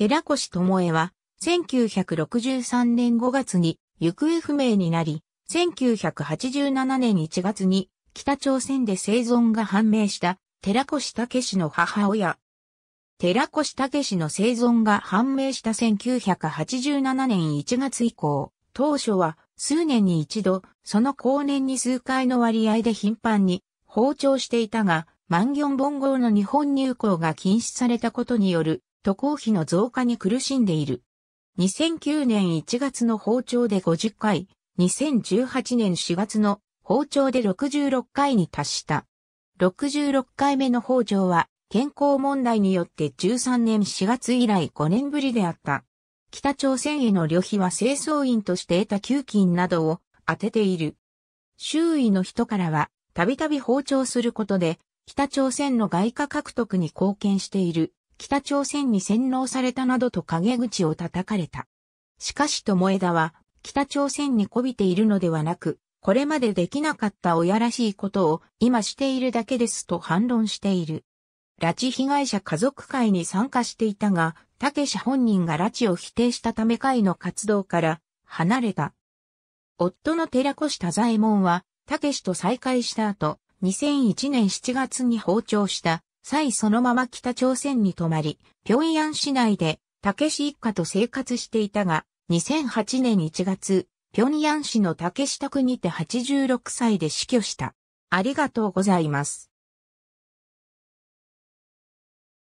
寺越智恵は、1963年5月に行方不明になり、1987年1月に北朝鮮で生存が判明した寺越武氏の母親。寺越武氏の生存が判明した1987年1月以降、当初は数年に一度、その後年に数回の割合で頻繁に包丁していたが、万行本号の日本入港が禁止されたことによる渡航費の増加に苦しんでいる。2009年1月の包丁で50回、2018年4月の包丁で66回に達した。66回目の包丁は、健康問題によって13年4月以来5年ぶりであった。北朝鮮への旅費は清掃員として得た給金などを当てている。周囲の人からは、たびたび包丁することで、北朝鮮の外貨獲得に貢献している北朝鮮に洗脳されたなどと陰口を叩かれた。しかし友枝は、北朝鮮に媚びているのではなく、これまでできなかった親らしいことを今しているだけですと反論している。拉致被害者家族会に参加していたが、たけし本人が拉致を否定したため会の活動から離れた。夫の寺越多左衛門は、たけしと再会した後、2001年7月に訪朝した際そのまま北朝鮮に泊まり、平壌市内で、武志一家と生活していたが、2008年1月、平壌市の竹士宅にて86歳で死去した。ありがとうございます。